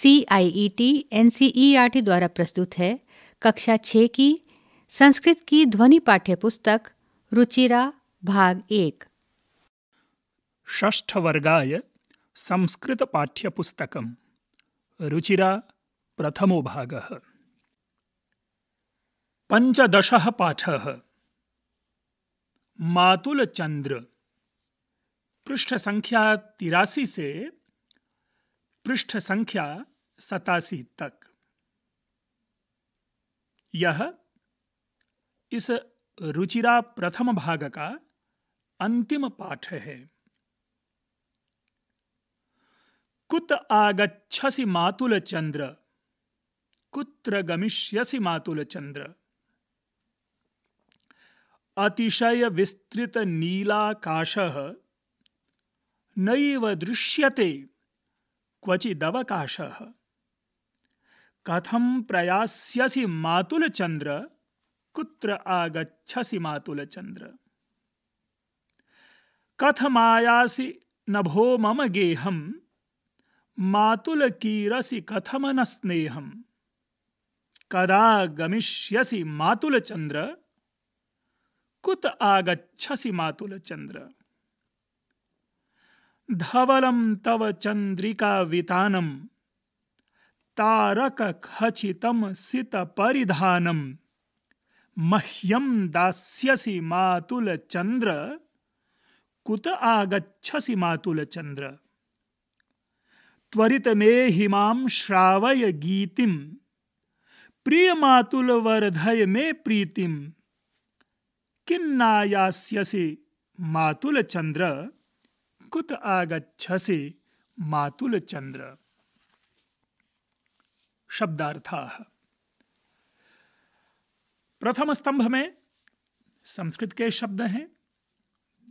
C I E T N C E R T द्वारा प्रस्तुत है कक्षा छः की संस्कृत की ध्वनि पाठ्य पुस्तक रुचिरा भाग एक ष्ठ वर्गाय संस्कृत पाठ्य पुस्तक रुचिरा प्रथमो पंचदश पाठ मातुल चंद्र पृष्ठ संख्या तिरासी से पृष्ठ संख्या सतासी तक यह इस रुचिरा प्रथम भाग का अंतिम पाठ है कुत आगछसी मातुल चंद्र कुत्र गमिष्यसि मातुल चंद्र अतिशय विस्तृत नीलाकाश नैव दृश्यते क्वचिदवकाशः कथम प्रयास्यसि मातुलचन्द्र कुत्र आगच्छसि मातुलचन्द्र कथमायासि नभो मम गेहं मातुलकीरसि स्नेह कदा गमिष्यसि मातुलचन्द्र कुत आगच्छसि मातुलचन्द्र धवलं तव चंद्रिका चन्द्रिकावितानम् तारकखचितं सितपरिधानं मह्यम दास्यसि मातुलचन्द्र कुत आगच्छसि मातुलचन्द्र त्वरित में श्रावय गीतिं प्रियमातुलवर्धय मे प्रीतिम किन्नायास्यसि मातुलचंद्र कुत आगच्छसि मातुलचन्द्र शब्दार्थाः प्रथम स्तंभ में संस्कृत के शब्द हैं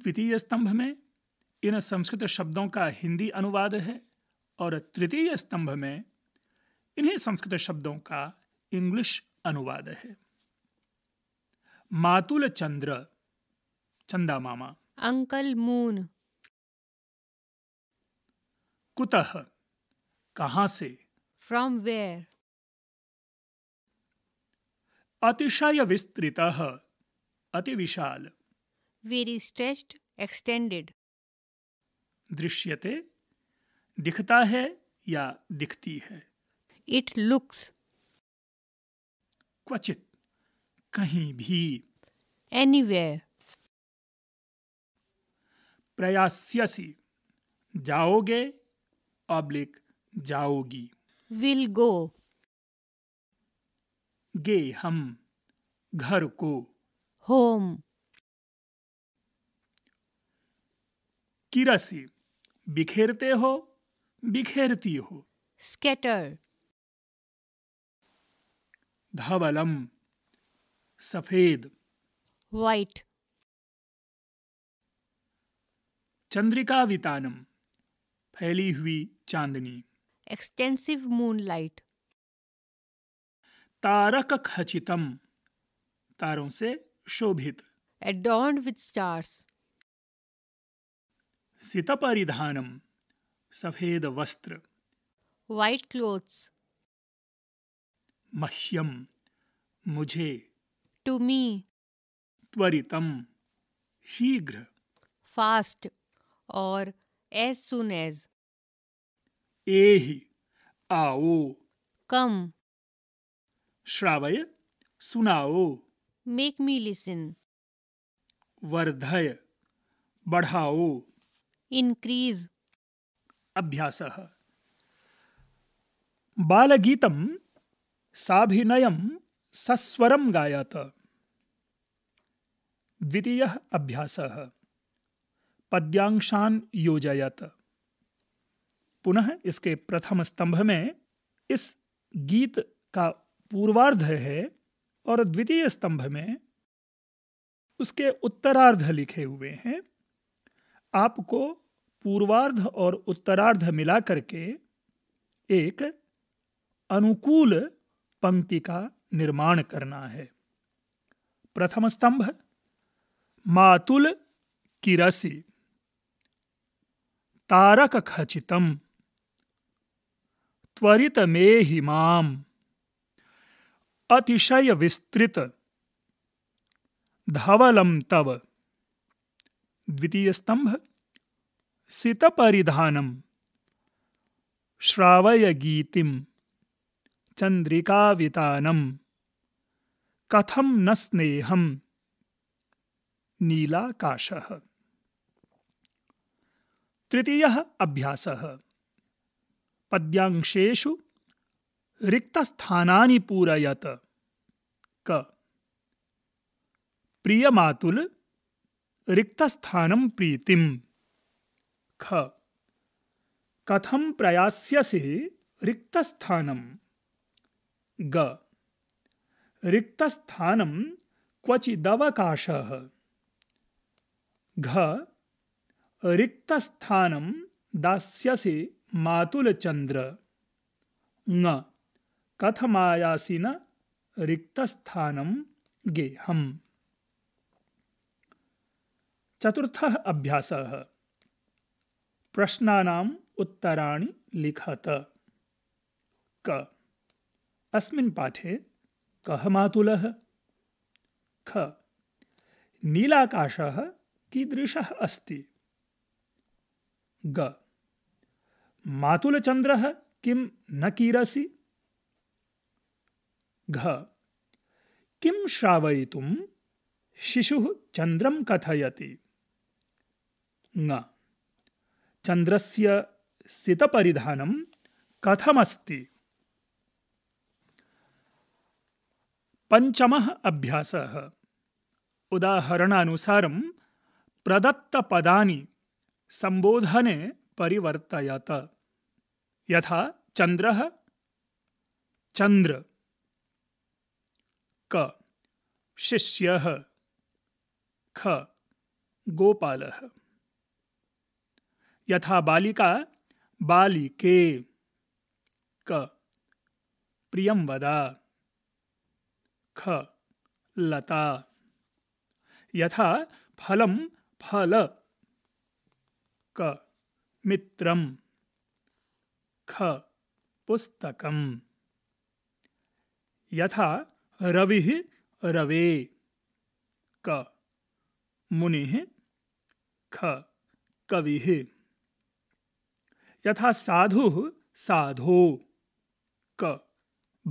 द्वितीय स्तंभ में इन संस्कृत शब्दों का हिंदी अनुवाद है और तृतीय स्तंभ में इन्हीं संस्कृत शब्दों का इंग्लिश अनुवाद है मातुल चंद्र चंदा मामा अंकल मून कुतः कहां से फ्रॉम वेयर अतिशय विस्तृत अति विशाल वेरी स्ट्रेच्ड एक्सटेंडेड दृश्यते दिखता है या दिखती है इट लुक्स क्वचित कहीं भी एनीवेयर प्रयास्यसी जाओगे ऑब्लिक जाओगी विल गो गे हम घर को होम किरसी बिखेरते हो बिखेरती हो स्केटर धवलम सफेद वाइट चंद्रिका वितानम फैली हुई चांदनी एक्सटेंसिव मूनलाइट तारक खचितम तारों से शोभित एडॉर्न विद स्टार्स सित परिधानम सफेद वस्त्र व्हाइट क्लोथ्स मह्यम मुझे टू मी त्वरितम शीघ्र फास्ट और एज सुन एज ए आओ कम श्रावय सुनाओ मेक मी लिसन वर्धय बढ़ाओ इनक्रीज अभ्यास बालगीत साभिनय सस्वर गायत द्वितीय अभ्यास पद्यांशान योजयत पुनः इसके प्रथम स्तंभ में इस गीत का पूर्वार्ध है और द्वितीय स्तंभ में उसके उत्तरार्ध लिखे हुए हैं आपको पूर्वार्ध और उत्तरार्ध मिला करके एक अनुकूल पंक्ति का निर्माण करना है प्रथम स्तंभ मातुल किरसी तारक खचितम त्वरित में ही माम अतिशय विस्तृत धवलम तव द्वितीय स्तंभ सित परिधानम श्रावय गीतिम चंद्रिकावितानम कथम न स्नेहम नीलाकाश तृतीय अभ्यास पद्यांशेशु रिक्त स्थानानि पूरयत क प्रियमातुल रिक्तस्थानं प्रीतिम् ख कथं प्रयास्यसि रिक्तस्थानं ग रिक्तस्थानं क्वचिदवकाशः घ रिक्तस्थानं दास्यसि मातुलचन्द्र ङ कथमायासी न रिक्तस्थानम गेहम चतुर्थ अभ्यास प्रश्नानाम् उत्तराणि लिखत क अस्मिन् पाठे कः मातुलः ख नीलाकाशः कीदृशः अस्ति ग मातुलचन्द्रः किं न कीरसि घ किं श्रावयितुं शिशुः चन्द्रं कथयति ङ चन्द्रस्य सितपरिधानं कथमस्ति पञ्चमः अभ्यासः उदाहरणानुसारं प्रदत्तपदानि सम्बोधने परिवर्तयत यथा चन्द्रः चन्द्र क शिष्य ख गोपाल यथा बालिका बालिके क प्रियंवदा ख लता यथा फलं फल क मित्रं ख पुस्तकम् यथा रवि रवे क मुनि ख कवि यथा साधु साधो क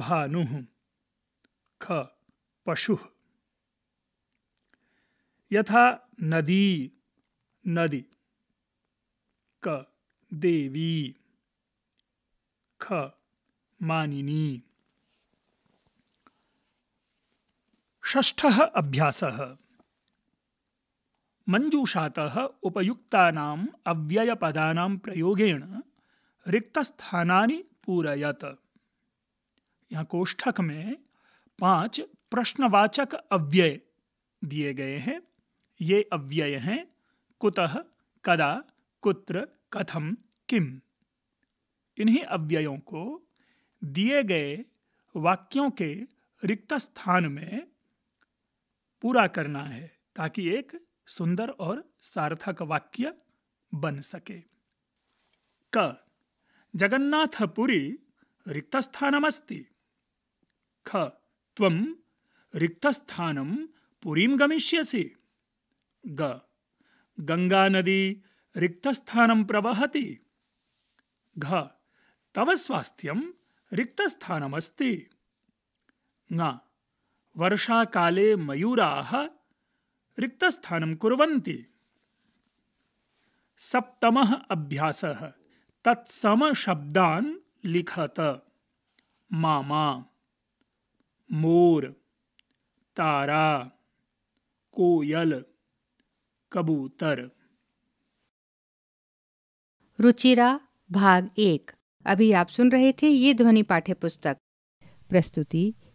भानु ख पशु यथा नदी नदी क देवी ख मानिनी षष्ठः अभ्यासः मञ्जूषातः उपयुक्तानाम् अव्ययपदानां प्रयोगेण रिक्तस्थानानि पूरयत यहाँ कोष्ठक में पांच प्रश्नवाचक अव्यय दिए गए हैं ये अव्यय हैं कुतः कदा कुत्र कथम किम इन्हीं अव्ययों को दिए गए वाक्यों के रिक्त स्थान में पूरा करना है ताकि एक सुंदर और सार्थक वाक्य बन सके क जगन्नाथपुरी रिक्तस्थानमस्ति ख त्वं रिक्तस्थानं पुरीं गमिष्यसि ग गङ्गानदी रिक्तस्थानं प्रवहति घ तव स्वास्थ्यं रिक्तस्थानमस्ति ङ वर्षाकाले मयूराः रिक्तस्थानं कुर्वन्ति सप्तमः अभ्यासः तत्समशब्दान् लिखत मामा मोर तारा कोयल कबूतर रुचिरा भाग एक अभी आप सुन रहे थे ये ध्वनि पाठ्य पुस्तक प्रस्तुति